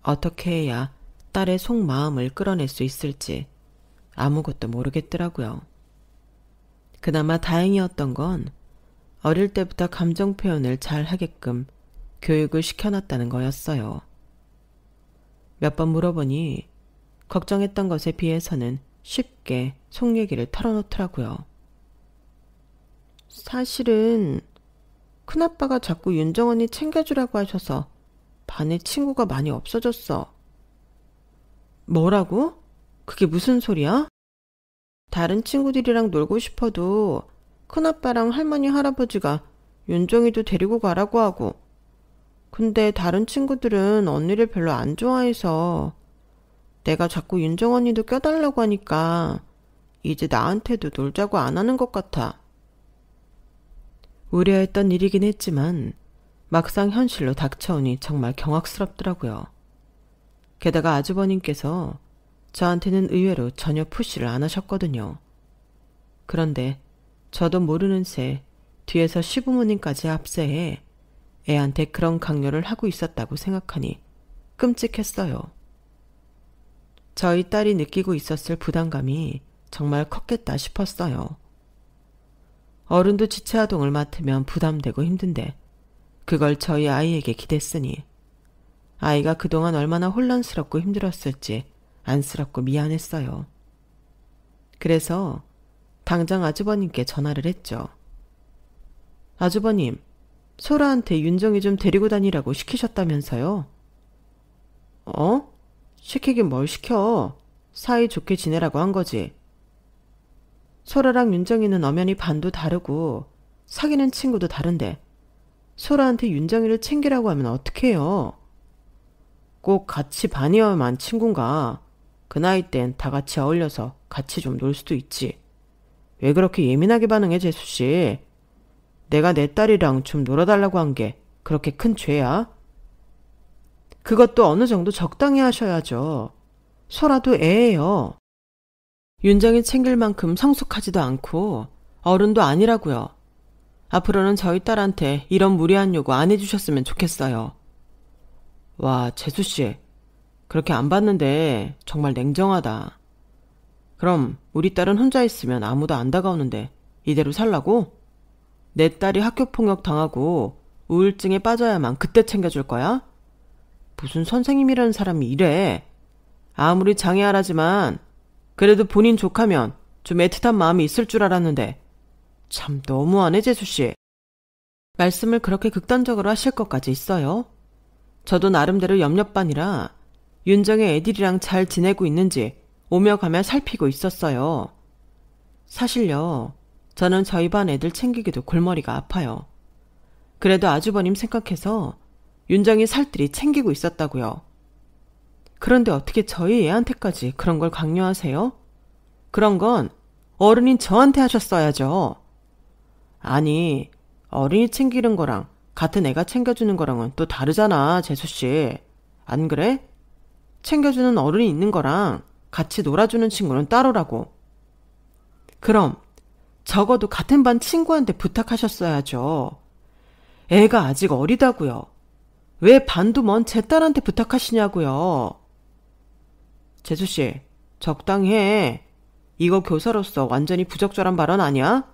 어떻게 해야 딸의 속마음을 끌어낼 수 있을지 아무것도 모르겠더라고요. 그나마 다행이었던 건 어릴 때부터 감정 표현을 잘 하게끔 교육을 시켜놨다는 거였어요. 몇 번 물어보니 걱정했던 것에 비해서는 쉽게 속 얘기를 털어놓더라고요. 사실은 큰아빠가 자꾸 윤정언이 챙겨주라고 하셔서 반에 친구가 많이 없어졌어. 뭐라고? 그게 무슨 소리야? 다른 친구들이랑 놀고 싶어도 큰아빠랑 할머니 할아버지가 윤정이도 데리고 가라고 하고 근데 다른 친구들은 언니를 별로 안 좋아해서 내가 자꾸 윤정 언니도 껴달라고 하니까 이제 나한테도 놀자고 안 하는 것 같아. 우려했던 일이긴 했지만 막상 현실로 닥쳐오니 정말 경악스럽더라고요. 게다가 아주버님께서 저한테는 의외로 전혀 푸시를 안 하셨거든요. 그런데 저도 모르는 새 뒤에서 시부모님까지 합세해 애한테 그런 강요를 하고 있었다고 생각하니 끔찍했어요. 저희 딸이 느끼고 있었을 부담감이 정말 컸겠다 싶었어요. 어른도 지체아동을 맡으면 부담되고 힘든데 그걸 저희 아이에게 기댔으니 아이가 그동안 얼마나 혼란스럽고 힘들었을지 안쓰럽고 미안했어요. 그래서 당장 아주버님께 전화를 했죠. 아주버님, 소라한테 윤정이 좀 데리고 다니라고 시키셨다면서요? 어? 시키긴 뭘 시켜. 사이좋게 지내라고 한 거지. 소라랑 윤정이는 엄연히 반도 다르고 사귀는 친구도 다른데 소라한테 윤정이를 챙기라고 하면 어떡 해요? 꼭 같이 반이어야만 친군가. 그 나이 땐 다 같이 어울려서 같이 좀 놀 수도 있지. 왜 그렇게 예민하게 반응해, 재수씨? 내가 내 딸이랑 좀 놀아달라고 한 게 그렇게 큰 죄야? 그것도 어느 정도 적당히 하셔야죠. 소라도 애예요. 윤정이 챙길 만큼 성숙하지도 않고 어른도 아니라고요. 앞으로는 저희 딸한테 이런 무리한 요구 안 해주셨으면 좋겠어요. 와, 재수씨. 그렇게 안 봤는데 정말 냉정하다. 그럼 우리 딸은 혼자 있으면 아무도 안 다가오는데 이대로 살라고? 내 딸이 학교 폭력 당하고 우울증에 빠져야만 그때 챙겨줄 거야? 무슨 선생님이라는 사람이 이래. 아무리 장애아라지만 그래도 본인 조카면 좀 애틋한 마음이 있을 줄 알았는데 참 너무하네 재수 씨. 말씀을 그렇게 극단적으로 하실 것까지 있어요? 저도 나름대로 염려반이라 윤정의 애들이랑 잘 지내고 있는지 오며 가며 살피고 있었어요. 사실요, 저는 저희 반 애들 챙기기도 골머리가 아파요. 그래도 아주버님 생각해서 윤정이 살뜰히 챙기고 있었다고요. 그런데 어떻게 저희 애한테까지 그런 걸 강요하세요? 그런 건 어른인 저한테 하셨어야죠. 아니, 어른이 챙기는 거랑 같은 애가 챙겨주는 거랑은 또 다르잖아, 재수씨. 안 그래? 챙겨주는 어른이 있는 거랑 같이 놀아주는 친구는 따로라고. 그럼, 적어도 같은 반 친구한테 부탁하셨어야죠. 애가 아직 어리다고요. 왜 반도 먼 제 딸한테 부탁하시냐고요. 재수씨, 적당해. 이거 교사로서 완전히 부적절한 발언 아니야?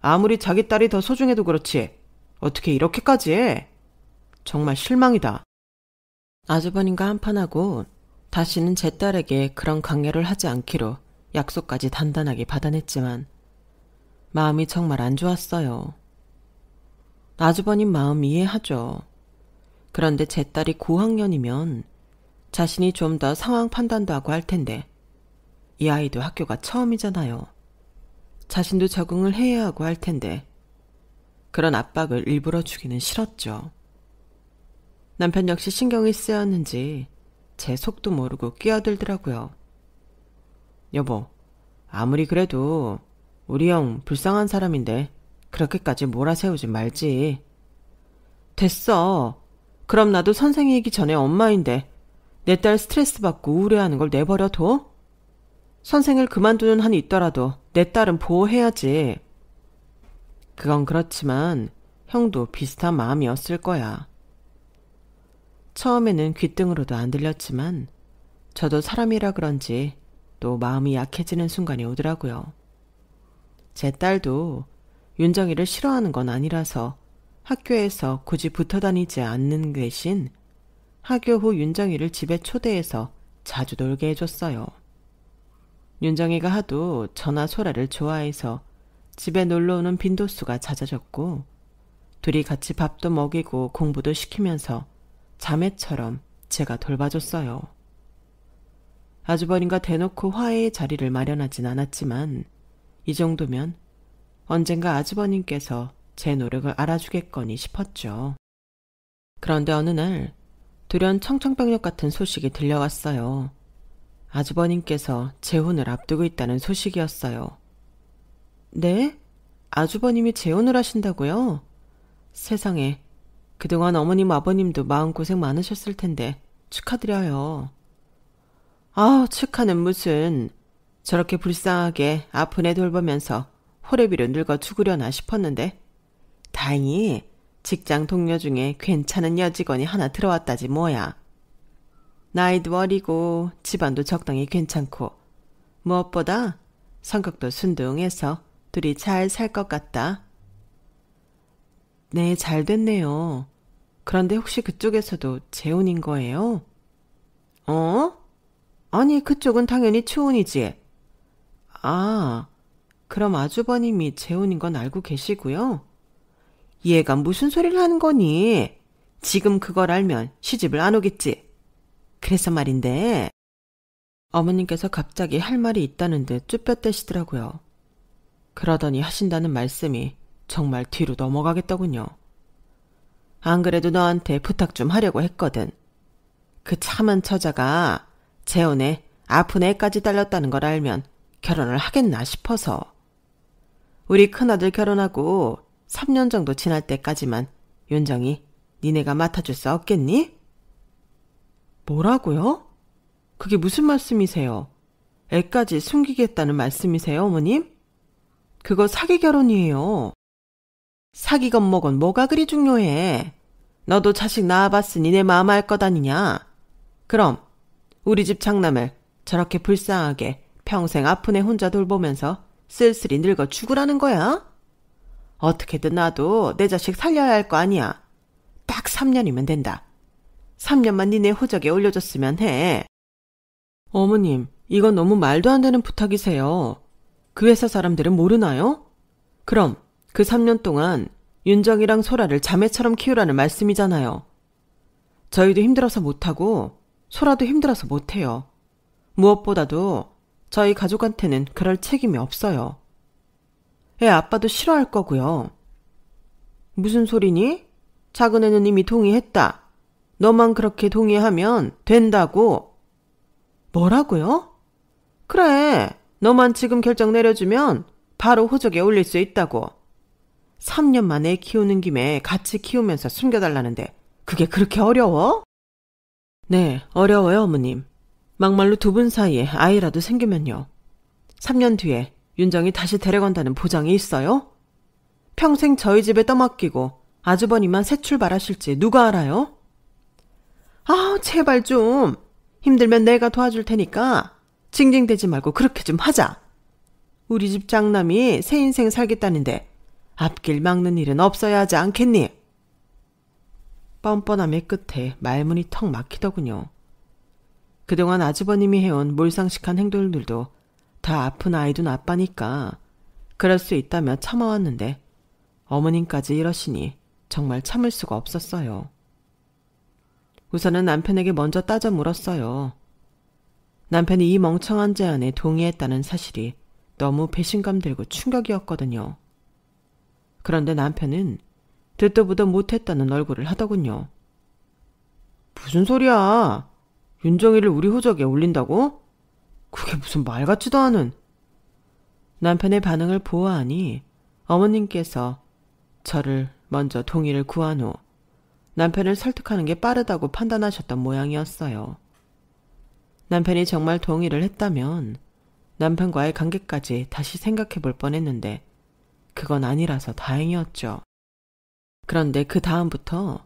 아무리 자기 딸이 더 소중해도 그렇지. 어떻게 이렇게까지 해? 정말 실망이다. 아주버님과 한판하고 다시는 제 딸에게 그런 강요를 하지 않기로 약속까지 단단하게 받아냈지만 마음이 정말 안 좋았어요. 아주버님 마음 이해하죠. 그런데 제 딸이 고학년이면 자신이 좀 더 상황 판단도 하고 할 텐데 이 아이도 학교가 처음이잖아요. 자신도 적응을 해야 하고 할 텐데 그런 압박을 일부러 주기는 싫었죠. 남편 역시 신경이 쓰였는지 제 속도 모르고 끼어들더라고요. 여보, 아무리 그래도 우리 형 불쌍한 사람인데 그렇게까지 몰아세우지 말지. 됐어. 그럼 나도 선생이기 전에 엄마인데 내 딸 스트레스 받고 우울해하는 걸 내버려 둬? 선생을 그만두는 한이 있더라도 내 딸은 보호해야지. 그건 그렇지만 형도 비슷한 마음이었을 거야. 처음에는 귀등으로도 안 들렸지만 저도 사람이라 그런지 또 마음이 약해지는 순간이 오더라고요. 제 딸도 윤정이를 싫어하는 건 아니라서 학교에서 굳이 붙어 다니지 않는 대신 학교 후 윤정이를 집에 초대해서 자주 놀게 해줬어요. 윤정이가 하도 전화 소라를 좋아해서 집에 놀러 오는 빈도수가 잦아졌고, 둘이 같이 밥도 먹이고 공부도 시키면서 자매처럼 제가 돌봐줬어요. 아주버님과 대놓고 화해의 자리를 마련하진 않았지만, 이 정도면 언젠가 아주버님께서 제 노력을 알아주겠거니 싶었죠. 그런데 어느 날 두려운 청청병력 같은 소식이 들려왔어요. 아주버님께서 재혼을 앞두고 있다는 소식이었어요. 네? 아주버님이 재혼을 하신다고요? 세상에, 그동안 어머님 아버님도 마음고생 많으셨을 텐데 축하드려요. 아우, 축하는 무슨. 저렇게 불쌍하게 아픈 애 돌보면서 호래비로 늙어 죽으려나 싶었는데 다행히 직장 동료 중에 괜찮은 여직원이 하나 들어왔다지 뭐야. 나이도 어리고 집안도 적당히 괜찮고 무엇보다 성격도 순둥해서 둘이 잘 살 것 같다. 네, 잘 됐네요. 그런데 혹시 그쪽에서도 재혼인 거예요? 어? 아니, 그쪽은 당연히 추혼이지. 아, 그럼 아주버님이 재혼인 건 알고 계시고요. 얘가 무슨 소리를 하는 거니? 지금 그걸 알면 시집을 안 오겠지. 그래서 말인데 어머님께서 갑자기 할 말이 있다는 듯 쭈뼛대시더라고요. 그러더니 하신다는 말씀이 정말 뒤로 넘어가겠더군요. 안 그래도 너한테 부탁 좀 하려고 했거든. 그참한 처자가 재혼에 아픈 애까지 딸렸다는 걸 알면 결혼을 하겠나 싶어서. 우리 큰아들 결혼하고 3년 정도 지날 때까지만 윤정이 니네가 맡아줄 수 없겠니? 뭐라고요? 그게 무슨 말씀이세요? 애까지 숨기겠다는 말씀이세요, 어머님? 그거 사기 결혼이에요. 사기 겁먹은 뭐가 그리 중요해. 너도 자식 낳아봤으니 내 마음 알 것 아니냐. 그럼 우리 집 장남을 저렇게 불쌍하게 평생 아픈 애 혼자 돌보면서 쓸쓸히 늙어 죽으라는 거야? 어떻게든 나도 내 자식 살려야 할 거 아니야. 딱 3년이면 된다. 3년만 니네 호적에 올려줬으면 해. 어머님, 이건 너무 말도 안 되는 부탁이세요. 그 회사 사람들은 모르나요? 그럼 그 3년 동안 윤정이랑 소라를 자매처럼 키우라는 말씀이잖아요. 저희도 힘들어서 못하고 소라도 힘들어서 못해요. 무엇보다도 저희 가족한테는 그럴 책임이 없어요. 애 아빠도 싫어할 거고요. 무슨 소리니? 작은 애는 이미 동의했다. 너만 그렇게 동의하면 된다고. 뭐라고요? 그래. 너만 지금 결정 내려주면 바로 호적에 올릴 수 있다고. 3년 만에 키우는 김에 같이 키우면서 숨겨달라는데 그게 그렇게 어려워? 네, 어려워요, 어머님. 막말로 두 분 사이에 아이라도 생기면요. 3년 뒤에 윤정이 다시 데려간다는 보장이 있어요? 평생 저희 집에 떠맡기고 아주버니만 새 출발하실지 누가 알아요? 아, 제발 좀. 힘들면 내가 도와줄 테니까 징징대지 말고 그렇게 좀 하자. 우리 집 장남이 새 인생 살겠다는데 앞길 막는 일은 없어야 하지 않겠니? 뻔뻔함의 끝에 말문이 턱 막히더군요. 그동안 아주버님이 해온 몰상식한 행동들도 다 아픈 아이도 아빠니까 그럴 수 있다며 참아왔는데 어머님까지 이러시니 정말 참을 수가 없었어요. 우선은 남편에게 먼저 따져 물었어요. 남편이 이 멍청한 제안에 동의했다는 사실이 너무 배신감 들고 충격이었거든요. 그런데 남편은 듣도 보도 못했다는 얼굴을 하더군요. 무슨 소리야? 윤정이를 우리 호적에 올린다고? 그게 무슨 말 같지도 않은. 남편의 반응을 보아하니 어머님께서 저를 먼저 동의를 구한 후 남편을 설득하는 게 빠르다고 판단하셨던 모양이었어요. 남편이 정말 동의를 했다면 남편과의 관계까지 다시 생각해 볼 뻔했는데 그건 아니라서 다행이었죠. 그런데 그 다음부터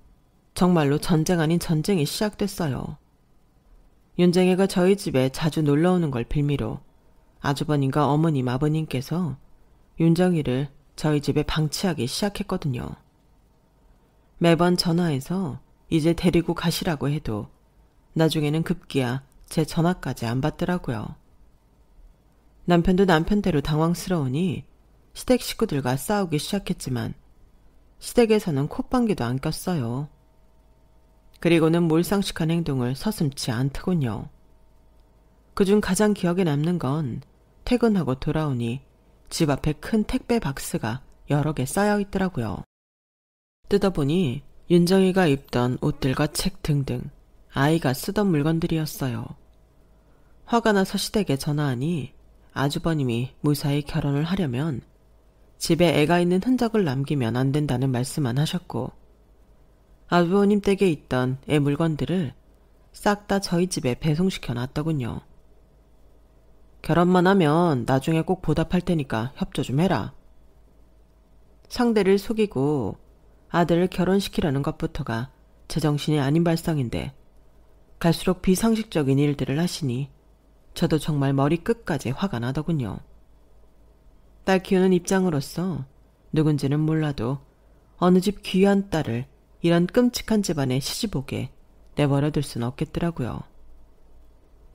정말로 전쟁 아닌 전쟁이 시작됐어요. 윤정이가 저희 집에 자주 놀러오는 걸 빌미로 아주버님과 어머님 아버님께서 윤정이를 저희 집에 방치하기 시작했거든요. 매번 전화해서 이제 데리고 가시라고 해도 나중에는 급기야 제 전화까지 안 받더라고요. 남편도 남편대로 당황스러우니 시댁 식구들과 싸우기 시작했지만 시댁에서는 콧방귀도 안 꼈어요. 그리고는 몰상식한 행동을 서슴지 않더군요. 그중 가장 기억에 남는 건 퇴근하고 돌아오니 집 앞에 큰 택배 박스가 여러 개 쌓여 있더라고요. 뜯어보니 윤정이가 입던 옷들과 책 등등 아이가 쓰던 물건들이었어요. 화가 나서 시댁에 전화하니 아주버님이 무사히 결혼을 하려면 집에 애가 있는 흔적을 남기면 안 된다는 말씀만 하셨고 아부모님 댁에 있던 애 물건들을 싹 다 저희 집에 배송시켜 놨더군요. 결혼만 하면 나중에 꼭 보답할 테니까 협조 좀 해라. 상대를 속이고 아들을 결혼시키려는 것부터가 제정신이 아닌 발상인데 갈수록 비상식적인 일들을 하시니 저도 정말 머리 끝까지 화가 나더군요. 딸 키우는 입장으로서 누군지는 몰라도 어느 집 귀한 딸을 이런 끔찍한 집안에 시집오게 내버려둘 순 없겠더라고요.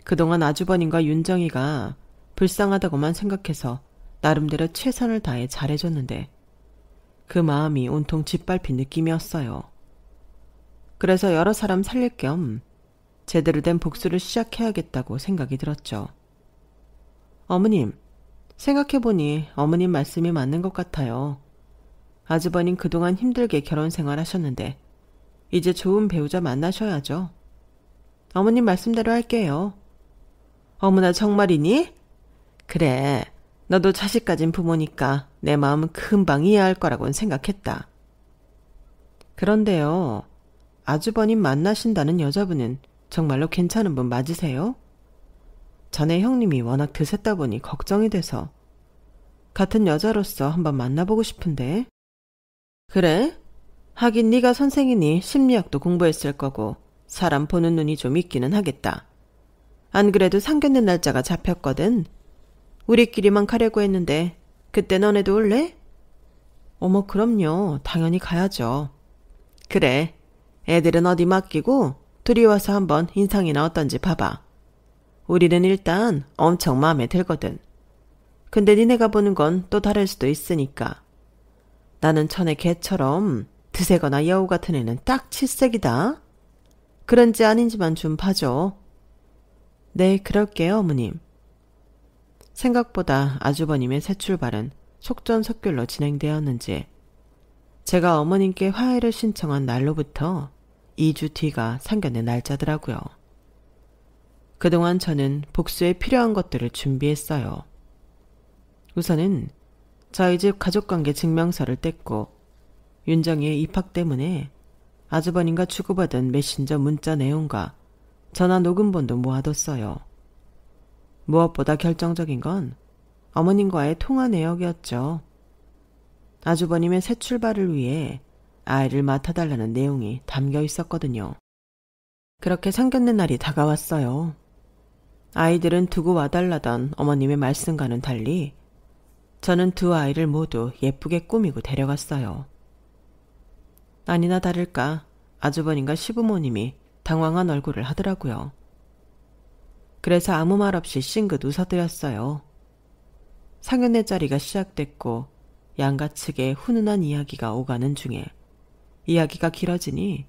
그동안 아주버님과 윤정이가 불쌍하다고만 생각해서 나름대로 최선을 다해 잘해줬는데 그 마음이 온통 짓밟힌 느낌이었어요. 그래서 여러 사람 살릴 겸 제대로 된 복수를 시작해야겠다고 생각이 들었죠. 어머님, 생각해보니 어머님 말씀이 맞는 것 같아요. 아주버님 그동안 힘들게 결혼 생활하셨는데 이제 좋은 배우자 만나셔야죠. 어머님 말씀대로 할게요. 어머나 정말이니? 그래. 너도 자식 가진 부모니까 내 마음은 금방 이해할 거라고는 생각했다. 그런데요. 아주버님 만나신다는 여자분은 정말로 괜찮은 분 맞으세요? 전에 형님이 워낙 드셌다 보니 걱정이 돼서 같은 여자로서 한번 만나보고 싶은데 그래? 하긴 네가 선생이니 심리학도 공부했을 거고 사람 보는 눈이 좀 있기는 하겠다. 안 그래도 상견례 날짜가 잡혔거든. 우리끼리만 가려고 했는데 그때 너네도 올래? 어머 그럼요. 당연히 가야죠. 그래. 애들은 어디 맡기고 둘이 와서 한번 인상이나 어떤지 봐봐. 우리는 일단 엄청 마음에 들거든. 근데 니네가 보는 건 또 다를 수도 있으니까. 나는 천의 개처럼 드세거나 여우 같은 애는 딱 칠색이다. 그런지 아닌지만 좀 봐줘. 네, 그럴게요, 어머님. 생각보다 아주버님의 새 출발은 속전속결로 진행되었는지 제가 어머님께 화해를 신청한 날로부터 2주 뒤가 상견의 날짜더라고요. 그동안 저는 복수에 필요한 것들을 준비했어요. 우선은 저희 집 가족관계 증명서를 뗐고 윤정이의 입학 때문에 아주버님과 주고받은 메신저 문자 내용과 전화 녹음본도 모아뒀어요. 무엇보다 결정적인 건 어머님과의 통화 내역이었죠. 아주버님의 새 출발을 위해 아이를 맡아달라는 내용이 담겨 있었거든요. 그렇게 생겼는 날이 다가왔어요. 아이들은 두고 와달라던 어머님의 말씀과는 달리 저는 두 아이를 모두 예쁘게 꾸미고 데려갔어요. 아니나 다를까 아주버님과 시부모님이 당황한 얼굴을 하더라고요. 그래서 아무 말 없이 싱긋 웃어드렸어요. 상견례 자리가 시작됐고 양가 측의 훈훈한 이야기가 오가는 중에 이야기가 길어지니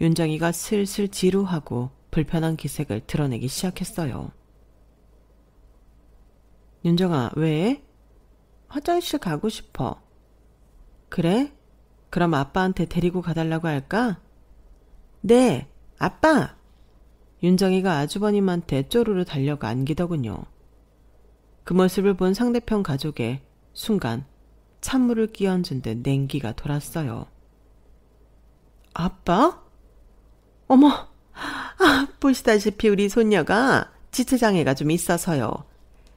윤정이가 슬슬 지루하고 불편한 기색을 드러내기 시작했어요. 윤정아, 왜? 화장실 가고 싶어. 그래? 그럼 아빠한테 데리고 가달라고 할까? 네, 아빠! 윤정이가 아주버님한테 쪼르르 달려가 안기더군요. 그 모습을 본 상대편 가족의 순간 찬물을 끼얹은 듯 냉기가 돌았어요. 아빠? 어머, 아, 보시다시피 우리 손녀가 지체장애가 좀 있어서요.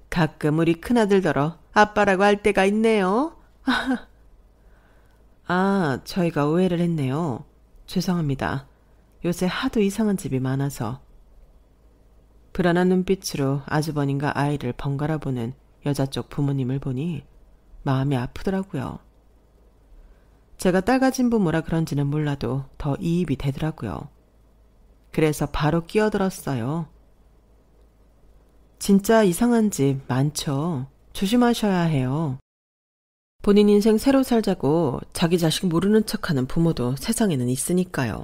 가끔 우리 큰아들더러 아빠라고 할 때가 있네요. 아, 저희가 오해를 했네요. 죄송합니다. 요새 하도 이상한 집이 많아서. 불안한 눈빛으로 아주버님과 아이를 번갈아 보는 여자 쪽 부모님을 보니 마음이 아프더라고요. 제가 딸 가진 부모라 그런지는 몰라도 더 이입이 되더라고요. 그래서 바로 끼어들었어요. 진짜 이상한 집 많죠. 조심하셔야 해요. 본인 인생 새로 살자고 자기 자식 모르는 척하는 부모도 세상에는 있으니까요.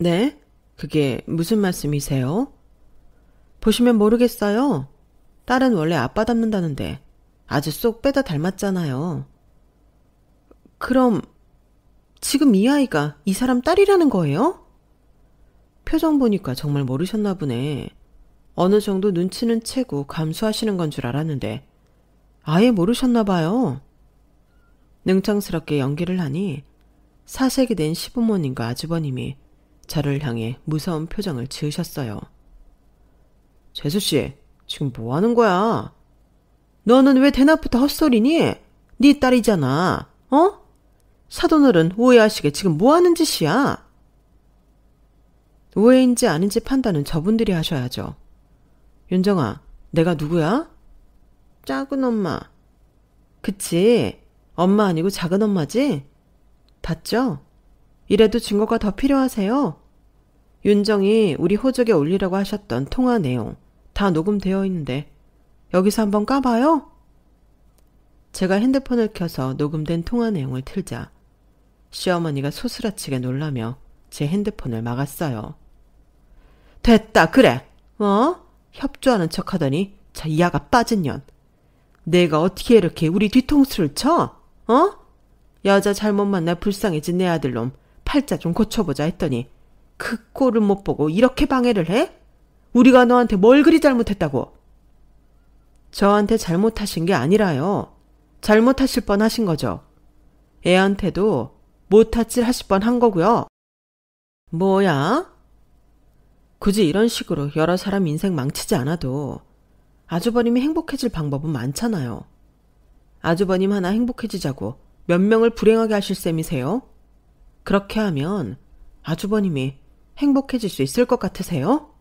네? 그게 무슨 말씀이세요? 보시면 모르겠어요. 딸은 원래 아빠 닮는다는데 아주 쏙 빼다 닮았잖아요. 그럼 지금 이 아이가 이 사람 딸이라는 거예요? 표정 보니까 정말 모르셨나 보네. 어느 정도 눈치는 채고 감수하시는 건 줄 알았는데 아예 모르셨나 봐요. 능청스럽게 연기를 하니 사색이 된 시부모님과 아주버님이 저를 향해 무서운 표정을 지으셨어요. 재수씨, 지금 뭐 하는 거야? 너는 왜 대낮부터 헛소리니? 네 딸이잖아, 어? 사돈어른 오해하시게 지금 뭐 하는 짓이야? 오해인지 아닌지 판단은 저분들이 하셔야죠. 윤정아, 내가 누구야? 작은 엄마. 그치. 엄마 아니고 작은 엄마지? 봤죠? 이래도 증거가 더 필요하세요? 윤정이 우리 호적에 올리라고 하셨던 통화 내용 다 녹음되어 있는데 여기서 한번 까봐요? 제가 핸드폰을 켜서 녹음된 통화 내용을 틀자 시어머니가 소스라치게 놀라며 제 핸드폰을 막았어요. 됐다 그래. 어? 협조하는 척하더니 저 이하가 빠진 년. 내가 어떻게 이렇게 우리 뒤통수를 쳐? 어? 여자 잘못 만나 불쌍해진 내 아들놈 팔자 좀 고쳐보자 했더니 그 꼴을 못 보고 이렇게 방해를 해? 우리가 너한테 뭘 그리 잘못했다고? 저한테 잘못하신 게 아니라요. 잘못하실 뻔 하신 거죠. 애한테도 못하질 하실 뻔 한 거고요. 뭐야? 굳이 이런 식으로 여러 사람 인생 망치지 않아도 아주버님이 행복해질 방법은 많잖아요. 아주버님 하나 행복해지자고 몇 명을 불행하게 하실 셈이세요? 그렇게 하면 아주버님이 행복해질 수 있을 것 같으세요?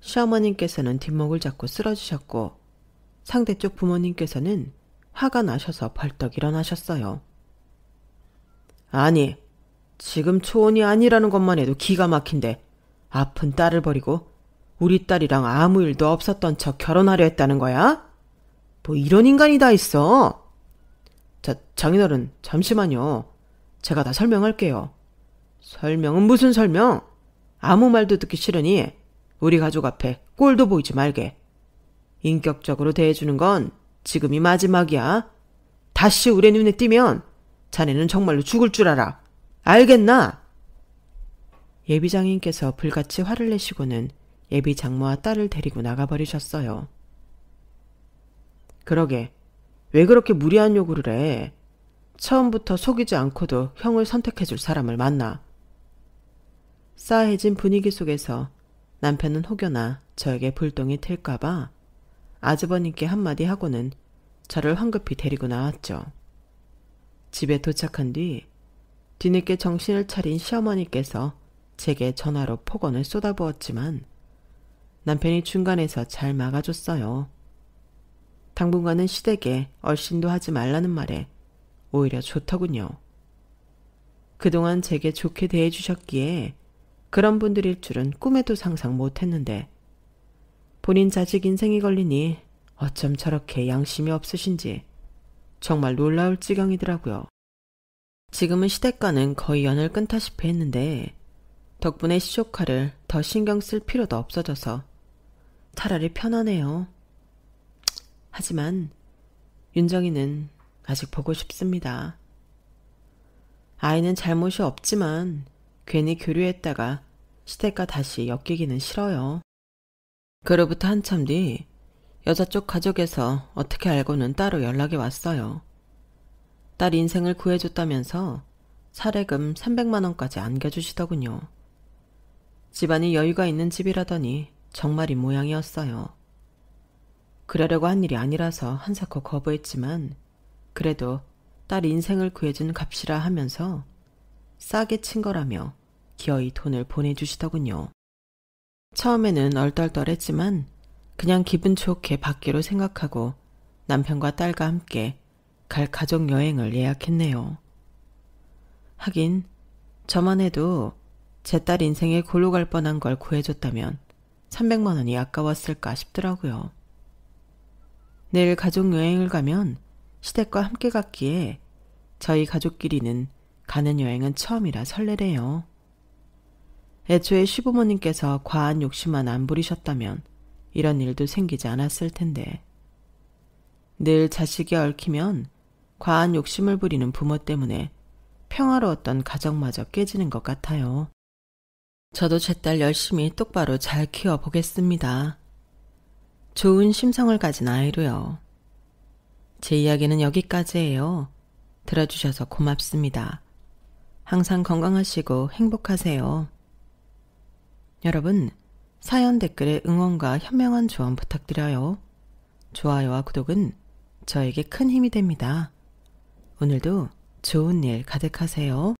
시어머님께서는 뒷목을 잡고 쓰러지셨고 상대쪽 부모님께서는 화가 나셔서 벌떡 일어나셨어요. 아니, 지금 초혼이 아니라는 것만 해도 기가 막힌데 아픈 딸을 버리고 우리 딸이랑 아무 일도 없었던 척 결혼하려 했다는 거야? 뭐 이런 인간이 다 있어. 자, 장인어른, 잠시만요. 제가 다 설명할게요. 설명은 무슨 설명? 아무 말도 듣기 싫으니 우리 가족 앞에 꼴도 보이지 말게. 인격적으로 대해주는 건 지금이 마지막이야. 다시 우리 눈에 띄면 자네는 정말로 죽을 줄 알아. 알겠나? 예비장인께서 불같이 화를 내시고는 예비 장모와 딸을 데리고 나가버리셨어요. 그러게, 왜 그렇게 무리한 요구를 해? 처음부터 속이지 않고도 형을 선택해줄 사람을 만나. 싸해진 분위기 속에서 남편은 혹여나 저에게 불똥이 튈까봐 아주버님께 한마디 하고는 저를 황급히 데리고 나왔죠. 집에 도착한 뒤 뒤늦게 정신을 차린 시어머니께서 제게 전화로 폭언을 쏟아부었지만 남편이 중간에서 잘 막아줬어요. 당분간은 시댁에 얼씬도 하지 말라는 말에 오히려 좋더군요. 그동안 제게 좋게 대해주셨기에 그런 분들일 줄은 꿈에도 상상 못했는데 본인 자식 인생이 걸리니 어쩜 저렇게 양심이 없으신지 정말 놀라울 지경이더라고요. 지금은 시댁과는 거의 연을 끊다시피 했는데 덕분에 시조카를 더 신경 쓸 필요도 없어져서 차라리 편하네요 하지만 윤정이는 아직 보고 싶습니다. 아이는 잘못이 없지만 괜히 교류했다가 시댁과 다시 엮이기는 싫어요. 그로부터 한참 뒤 여자 쪽 가족에서 어떻게 알고는 따로 연락이 왔어요. 딸 인생을 구해줬다면서 사례금 300만원까지 안겨주시더군요. 집안이 여유가 있는 집이라더니 정말이 모양이었어요. 그러려고 한 일이 아니라서 한사코 거부했지만 그래도 딸 인생을 구해준 값이라 하면서 싸게 친 거라며 기어이 돈을 보내주시더군요. 처음에는 얼떨떨했지만 그냥 기분 좋게 받기로 생각하고 남편과 딸과 함께 갈 가족 여행을 예약했네요. 하긴 저만 해도 제 딸 인생에 골로 갈 뻔한 걸 구해줬다면 300만 원이 아까웠을까 싶더라고요. 내일 가족 여행을 가면 시댁과 함께 갔기에 저희 가족끼리는 가는 여행은 처음이라 설레래요. 애초에 시부모님께서 과한 욕심만 안 부리셨다면 이런 일도 생기지 않았을 텐데. 늘 자식이 얽히면 과한 욕심을 부리는 부모 때문에 평화로웠던 가정마저 깨지는 것 같아요. 저도 제 딸 열심히 똑바로 잘 키워보겠습니다. 좋은 심성을 가진 아이로요. 제 이야기는 여기까지예요. 들어주셔서 고맙습니다. 항상 건강하시고 행복하세요. 여러분, 사연 댓글에 응원과 현명한 조언 부탁드려요. 좋아요와 구독은 저에게 큰 힘이 됩니다. 오늘도 좋은 일 가득하세요.